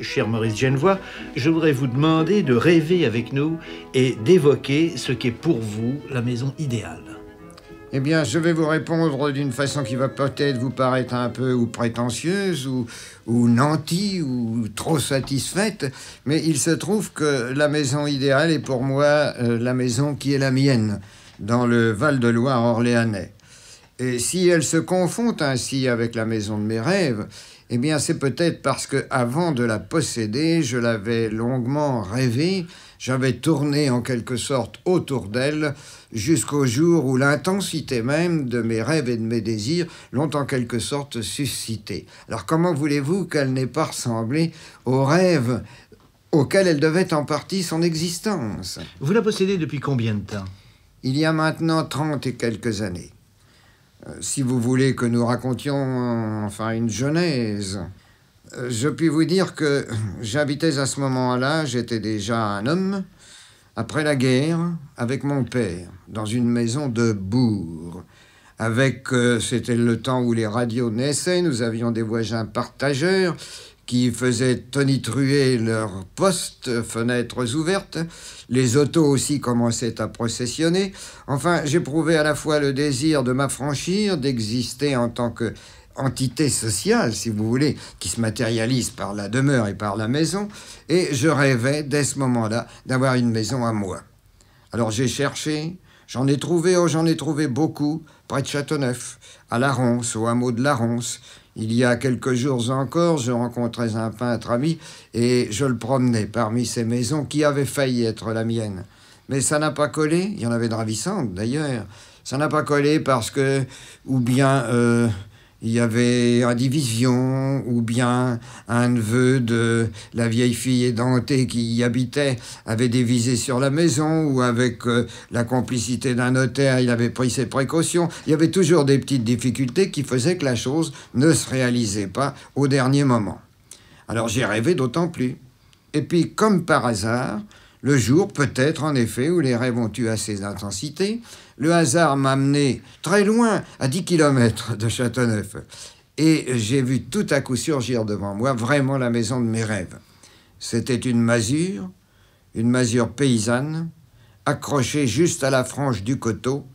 Cher Maurice Genevois, je voudrais vous demander de rêver avec nous et d'évoquer ce qu'est pour vous la maison idéale. Eh bien, je vais vous répondre d'une façon qui va peut-être vous paraître un peu prétentieuse ou, nantie ou trop satisfaite, mais il se trouve que la maison idéale est pour moi euh, la maison qui est la mienne dans le Val-de-Loire orléanais. Et si elle se confond ainsi avec la maison de mes rêves, eh bien c'est peut-être parce que avant de la posséder, je l'avais longuement rêvée, j'avais tourné en quelque sorte autour d'elle jusqu'au jour où l'intensité même de mes rêves et de mes désirs l'ont en quelque sorte suscité. Alors comment voulez-vous qu'elle n'ait pas ressemblé aux rêves auxquels elle devait en partie son existence Vous la possédez depuis combien de temps Il y a maintenant trente et quelques années. Euh, si vous voulez que nous racontions enfin une genèse, euh, je puis vous dire que j'habitais à ce moment-là, j'étais déjà un homme, après la guerre, avec mon père, dans une maison de bourg. Avec, euh, c'était le temps où les radios naissaient, nous avions des voisins partageurs, qui faisaient tonitruer leurs postes, fenêtres ouvertes. Les autos aussi commençaient à processionner. Enfin, j'éprouvais à la fois le désir de m'affranchir, d'exister en tant que entité sociale, si vous voulez, qui se matérialise par la demeure et par la maison, et je rêvais, dès ce moment-là, d'avoir une maison à moi. Alors j'ai cherché, j'en ai trouvé, oh, j'en ai trouvé beaucoup, près de Châteauneuf, à La Ronce, au hameau de La Ronce, il y a quelques jours encore, je rencontrais un peintre ami et je le promenais parmi ces maisons qui avaient failli être la mienne. Mais ça n'a pas collé, il y en avait de ravissantes d'ailleurs, ça n'a pas collé parce que, ou bien euh, il y avait une division ou bien un neveu de la vieille fille édentée qui y habitait avait des visées sur la maison ou avec euh, la complicité d'un notaire, il avait pris ses précautions. Il y avait toujours des petites difficultés qui faisaient que la chose ne se réalisait pas au dernier moment. Alors j'ai rêvé d'autant plus. Et puis, comme par hasard, le jour, peut-être, en effet, où les rêves ont eu assez d'intensité, le hasard m'a amené très loin, à 10 km de Châteauneuf. Et j'ai vu tout à coup surgir devant moi vraiment la maison de mes rêves. C'était une masure, une masure paysanne, accrochée juste à la frange du coteau,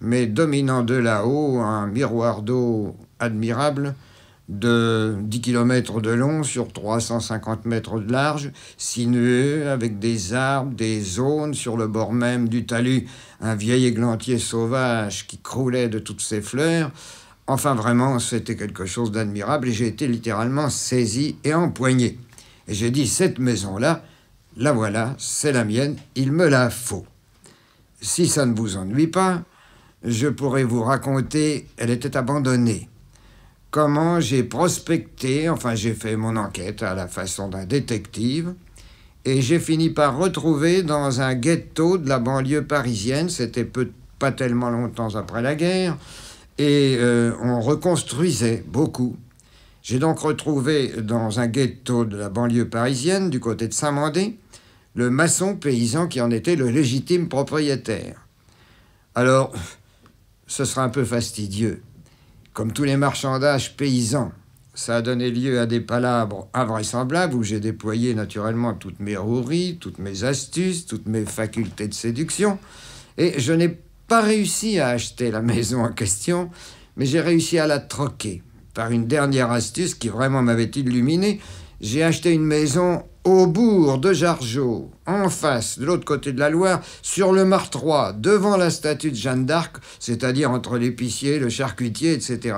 mais dominant de là-haut un miroir d'eau admirable de 10 km de long sur 350 mètres de large, sinueux, avec des arbres, des zones sur le bord même du talus, un vieil églantier sauvage qui croulait de toutes ses fleurs. Enfin, vraiment, c'était quelque chose d'admirable et j'ai été littéralement saisi et empoigné. Et j'ai dit Cette maison-là, la voilà, c'est la mienne, il me la faut. Si ça ne vous ennuie pas, je pourrais vous raconter, elle était abandonnée comment j'ai prospecté, enfin j'ai fait mon enquête à la façon d'un détective, et j'ai fini par retrouver dans un ghetto de la banlieue parisienne, c'était pas tellement longtemps après la guerre, et euh, on reconstruisait beaucoup. J'ai donc retrouvé dans un ghetto de la banlieue parisienne, du côté de Saint-Mandé, le maçon paysan qui en était le légitime propriétaire. Alors, ce sera un peu fastidieux, comme tous les marchandages paysans, ça a donné lieu à des palabres invraisemblables où j'ai déployé naturellement toutes mes roueries, toutes mes astuces, toutes mes facultés de séduction. Et je n'ai pas réussi à acheter la maison en question, mais j'ai réussi à la troquer par une dernière astuce qui vraiment m'avait illuminé j'ai acheté une maison au bourg de Jargeau, en face, de l'autre côté de la Loire, sur le Martrois, devant la statue de Jeanne d'Arc, c'est-à-dire entre l'épicier, le charcutier, etc.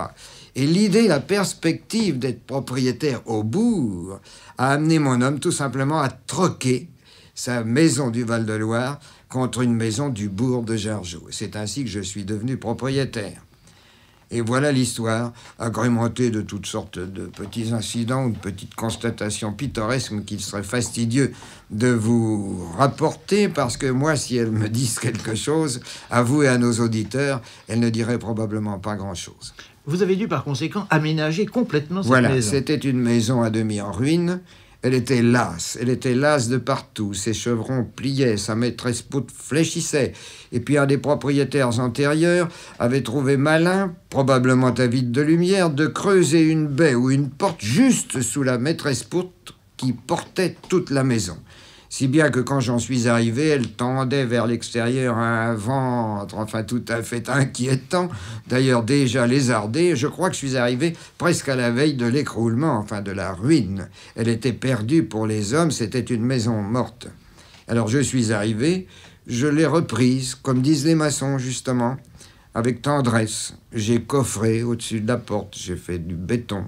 Et l'idée, la perspective d'être propriétaire au bourg a amené mon homme tout simplement à troquer sa maison du Val-de-Loire contre une maison du bourg de Jargeau. C'est ainsi que je suis devenu propriétaire. Et voilà l'histoire, agrémentée de toutes sortes de petits incidents ou de petites constatations pittoresques qu'il serait fastidieux de vous rapporter, parce que moi, si elles me disent quelque chose, à vous et à nos auditeurs, elles ne diraient probablement pas grand-chose. Vous avez dû par conséquent aménager complètement cette maison. Voilà, c'était une maison à demi en ruine elle était lasse, elle était lasse de partout. Ses chevrons pliaient, sa maîtresse poutre fléchissait. Et puis un des propriétaires antérieurs avait trouvé malin, probablement avide de lumière, de creuser une baie ou une porte juste sous la maîtresse poutre qui portait toute la maison si bien que quand j'en suis arrivé, elle tendait vers l'extérieur un ventre, enfin tout à fait inquiétant, d'ailleurs déjà lézardé. Je crois que je suis arrivé presque à la veille de l'écroulement, enfin de la ruine. Elle était perdue pour les hommes, c'était une maison morte. Alors je suis arrivé, je l'ai reprise, comme disent les maçons justement, avec tendresse. J'ai coffré au-dessus de la porte, j'ai fait du béton,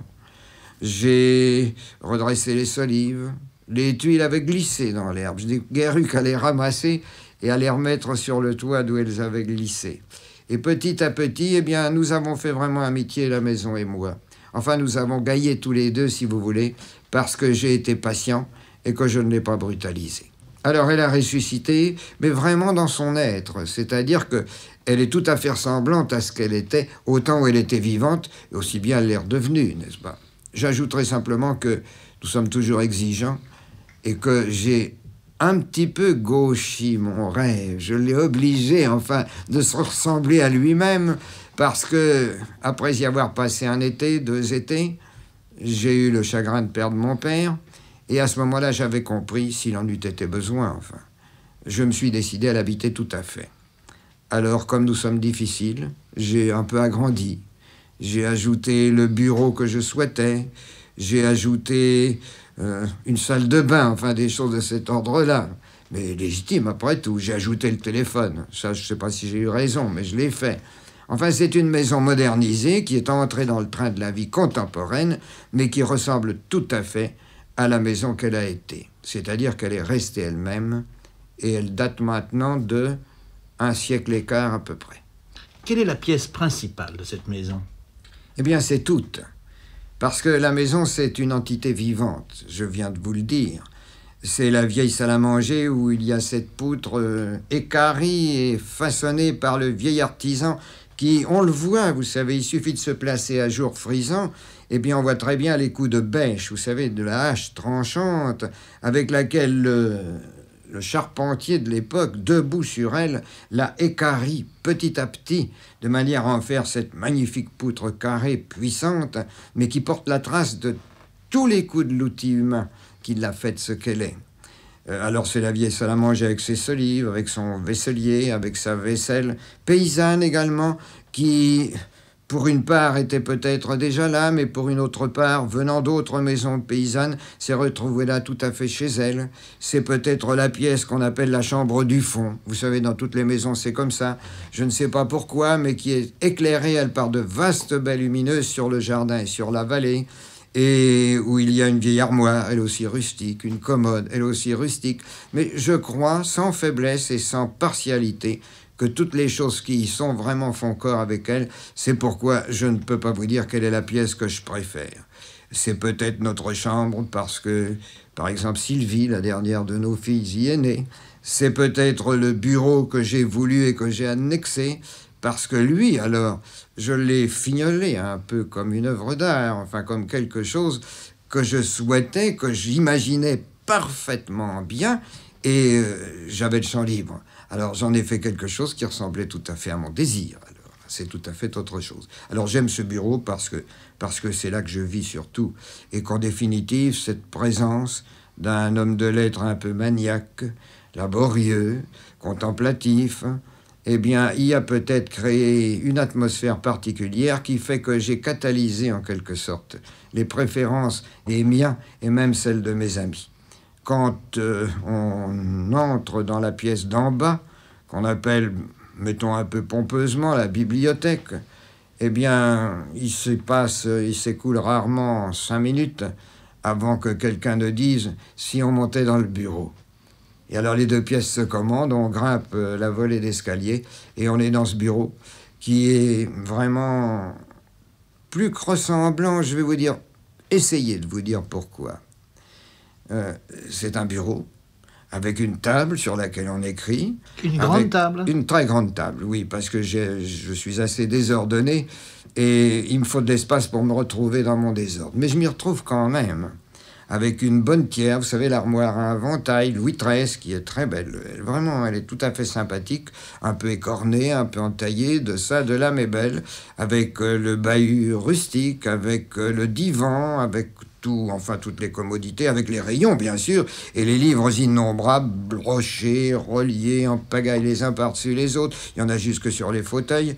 j'ai redressé les solives. Les tuiles avaient glissé dans l'herbe. Je n'ai guère eu qu'à les ramasser et à les remettre sur le toit d'où elles avaient glissé. Et petit à petit, eh bien, nous avons fait vraiment amitié, la maison et moi. Enfin, nous avons gaillé tous les deux, si vous voulez, parce que j'ai été patient et que je ne l'ai pas brutalisé. Alors, elle a ressuscité, mais vraiment dans son être, c'est-à-dire que elle est tout à fait ressemblante à ce qu'elle était autant où elle était vivante, et aussi bien elle l'est redevenue, n'est-ce pas J'ajouterai simplement que nous sommes toujours exigeants et que j'ai un petit peu gauchi mon rêve. Je l'ai obligé, enfin, de se ressembler à lui-même parce que, après y avoir passé un été, deux étés, j'ai eu le chagrin de perdre mon père. Et à ce moment-là, j'avais compris, s'il en eût été besoin, enfin. Je me suis décidé à l'habiter tout à fait. Alors, comme nous sommes difficiles, j'ai un peu agrandi. J'ai ajouté le bureau que je souhaitais. J'ai ajouté euh, une salle de bain, enfin des choses de cet ordre-là. Mais légitime, après tout, j'ai ajouté le téléphone. Ça, je ne sais pas si j'ai eu raison, mais je l'ai fait. Enfin, c'est une maison modernisée qui est entrée dans le train de la vie contemporaine, mais qui ressemble tout à fait à la maison qu'elle a été. C'est-à-dire qu'elle est restée elle-même, et elle date maintenant de un siècle et quart à peu près. Quelle est la pièce principale de cette maison Eh bien, c'est toute. Parce que la maison, c'est une entité vivante, je viens de vous le dire. C'est la vieille salle à manger où il y a cette poutre euh, et façonnée par le vieil artisan qui, on le voit, vous savez, il suffit de se placer à jour frisant, et eh bien on voit très bien les coups de bêche, vous savez, de la hache tranchante avec laquelle... le le charpentier de l'époque, debout sur elle, la écarie petit à petit, de manière à en faire cette magnifique poutre carrée puissante, mais qui porte la trace de tous les coups de l'outil humain qui l'a faite ce qu'elle est. Euh, alors c'est la vieille salle à manger avec ses solives, avec son vaisselier, avec sa vaisselle, paysanne également, qui pour une part était peut-être déjà là, mais pour une autre part, venant d'autres maisons paysannes, s'est retrouvée là tout à fait chez elle. C'est peut-être la pièce qu'on appelle la chambre du fond. Vous savez, dans toutes les maisons, c'est comme ça. Je ne sais pas pourquoi, mais qui est éclairée, elle par de vastes baies lumineuses sur le jardin et sur la vallée et où il y a une vieille armoire, elle aussi rustique, une commode, elle aussi rustique, mais je crois sans faiblesse et sans partialité que toutes les choses qui y sont vraiment font corps avec elle. C'est pourquoi je ne peux pas vous dire quelle est la pièce que je préfère. C'est peut-être notre chambre parce que, par exemple, Sylvie, la dernière de nos filles, y est née. C'est peut-être le bureau que j'ai voulu et que j'ai annexé parce que lui, alors, je l'ai fignolé un peu comme une œuvre d'art, enfin comme quelque chose que je souhaitais, que j'imaginais parfaitement bien, et euh, j'avais le champ libre. Alors j'en ai fait quelque chose qui ressemblait tout à fait à mon désir. Alors c'est tout à fait autre chose. Alors j'aime ce bureau parce que parce que c'est là que je vis surtout et qu'en définitive cette présence d'un homme de lettres un peu maniaque, laborieux, contemplatif, eh bien, il a peut-être créé une atmosphère particulière qui fait que j'ai catalysé en quelque sorte les préférences des miens et même celles de mes amis quand euh, on entre dans la pièce d'en bas, qu'on appelle, mettons un peu pompeusement, la bibliothèque, eh bien, il se passe, il s'écoule rarement cinq minutes avant que quelqu'un ne dise si on montait dans le bureau. Et alors les deux pièces se commandent, on grimpe euh, la volée d'escalier et on est dans ce bureau qui est vraiment plus que blanc, je vais vous dire, essayez de vous dire pourquoi. Euh, c'est un bureau avec une table sur laquelle on écrit. Une grande table Une très grande table, oui, parce que je suis assez désordonné et il me faut de l'espace pour me retrouver dans mon désordre. Mais je m'y retrouve quand même, avec une bonne pierre, vous savez, l'armoire à ventaille Louis XIII, qui est très belle. Vraiment, elle est tout à fait sympathique, un peu écornée, un peu entaillée, de ça, de là, mais belle, avec euh, le bahut rustique, avec euh, le divan, avec tout, enfin toutes les commodités, avec les rayons bien sûr, et les livres innombrables, brochés, reliés, en pagaille les uns par-dessus les autres. Il y en a jusque sur les fauteuils.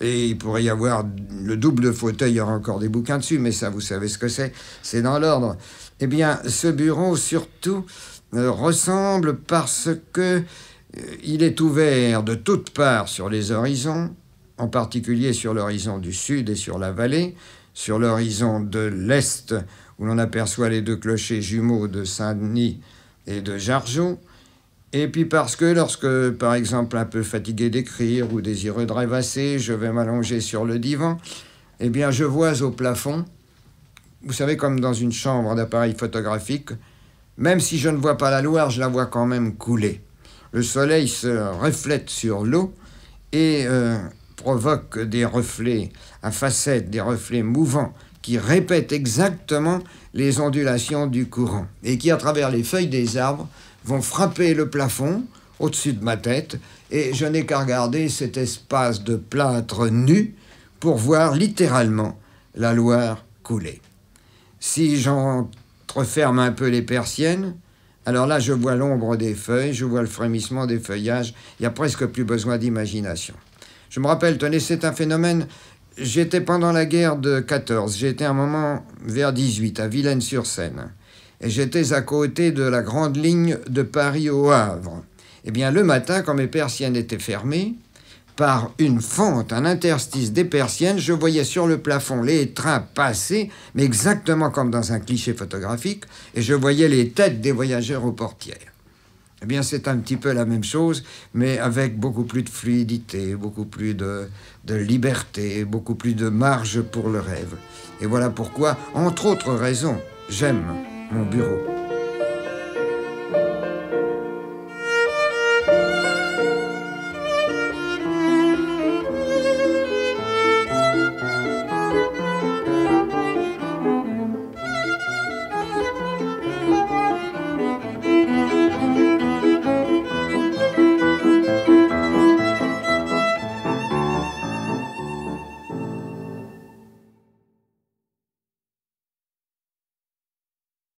Et il pourrait y avoir le double fauteuil, il y aura encore des bouquins dessus, mais ça, vous savez ce que c'est, c'est dans l'ordre. Eh bien, ce bureau, surtout, euh, ressemble parce que euh, il est ouvert de toutes parts sur les horizons, en particulier sur l'horizon du sud et sur la vallée, sur l'horizon de l'est où l'on aperçoit les deux clochers jumeaux de Saint-Denis et de Jargeau, et puis parce que lorsque, par exemple, un peu fatigué d'écrire ou désireux de rêvasser, je vais m'allonger sur le divan, eh bien je vois au plafond, vous savez comme dans une chambre d'appareil photographique, même si je ne vois pas la Loire, je la vois quand même couler. Le soleil se reflète sur l'eau et euh, provoque des reflets à facettes, des reflets mouvants qui répète exactement les ondulations du courant et qui, à travers les feuilles des arbres, vont frapper le plafond au-dessus de ma tête et je n'ai qu'à regarder cet espace de plâtre nu pour voir littéralement la Loire couler. Si j'entreferme un peu les persiennes, alors là je vois l'ombre des feuilles, je vois le frémissement des feuillages, il n'y a presque plus besoin d'imagination. Je me rappelle, tenez, c'est un phénomène J'étais pendant la guerre de 14, j'étais un moment vers 18 à Vilaine-sur-Seine et j'étais à côté de la grande ligne de Paris au Havre. Eh bien, le matin, quand mes persiennes étaient fermées, par une fente, un interstice des persiennes, je voyais sur le plafond les trains passer, mais exactement comme dans un cliché photographique, et je voyais les têtes des voyageurs aux portières. Eh bien, c'est un petit peu la même chose, mais avec beaucoup plus de fluidité, beaucoup plus de, de, liberté, beaucoup plus de marge pour le rêve. Et voilà pourquoi, entre autres raisons, j'aime mon bureau.